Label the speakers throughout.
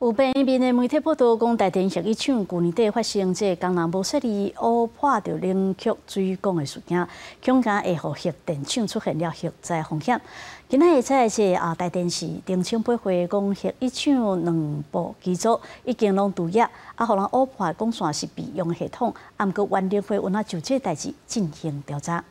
Speaker 1: 有边边的媒体报道，讲台电协议厂旧年底发生即江南无设的乌破着冷却水管的事件，恐惊会和核电厂出现了核灾风险。今仔日诶是啊，台电是凌晨八会讲议厂两部机组已经拢堵业，啊，互人乌帕共算是备用系统，毋过原定会稳啊就这代志进行调查。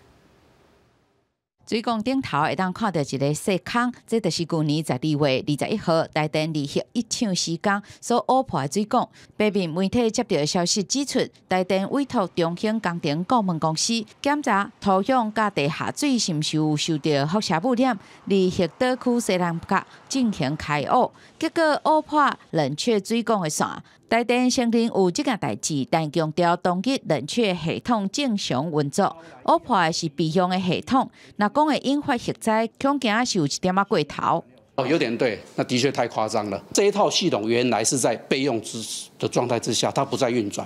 Speaker 1: 水缸顶头
Speaker 2: 会当看到一个细坑，这就是去年十二月二十一号台电离协一厂施工所挖破的水缸。北面媒体接到消息指出，台电委托中兴工程顾问公司检查土壤甲地下水是是有受到辐射污染，离协德区西南角进行开挖，结果挖破冷却水缸的线。台电声认有这件代志，但强调冬季冷却系统正常运作。挖破的是备用的系统，那。因的引发雪灾，恐惊是有一点啊过头。
Speaker 3: 哦，有点对，那的确太夸张了。这一套系统原来是在备用之的状态之下，它不再运转，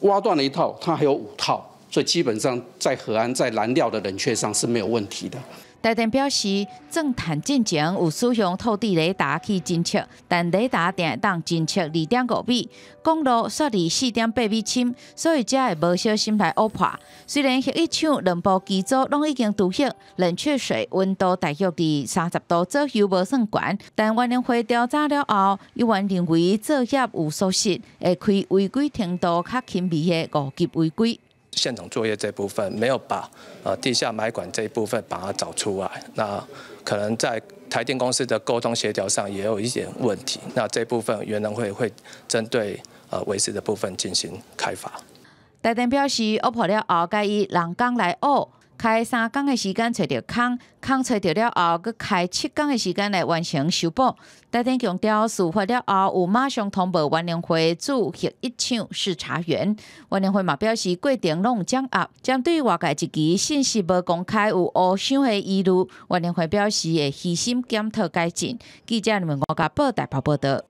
Speaker 3: 挖断了一套，它还有五套。所以基本上，在核安在燃料的冷却上是没有问题的。
Speaker 2: 台电表示，正坛进前有使用透地雷达去侦测，但雷达定当侦测二点五米，公路设离四点八米深，所以才会无小心来挖破。虽然核一厂两部机组拢已经堵歇，冷却水温度大约伫三十度，左右，无算悬，但委员会调查了后，依然认为作业有疏失，会开违规程度较轻微的五级违规。
Speaker 4: 现场作业这部分没有把呃地下埋管这一部分把它找出来，那可能在台电公司的沟通协调上也有一些问题。那这部分，原能会会针对呃维持的部分进行开发。
Speaker 2: 台电表示，我破了后，该以人工来挖。开三天的时间找到空，空找到了后，阁开七天的时间来完成修补。当天强调，事发了后，有马上通报万联会席一场视察员。万联会嘛表示，过程拢掌握，针对外界一极信息无公开，有恶向的疑虑。万联会表示会细心检讨改进。记者吴家宝报大报道。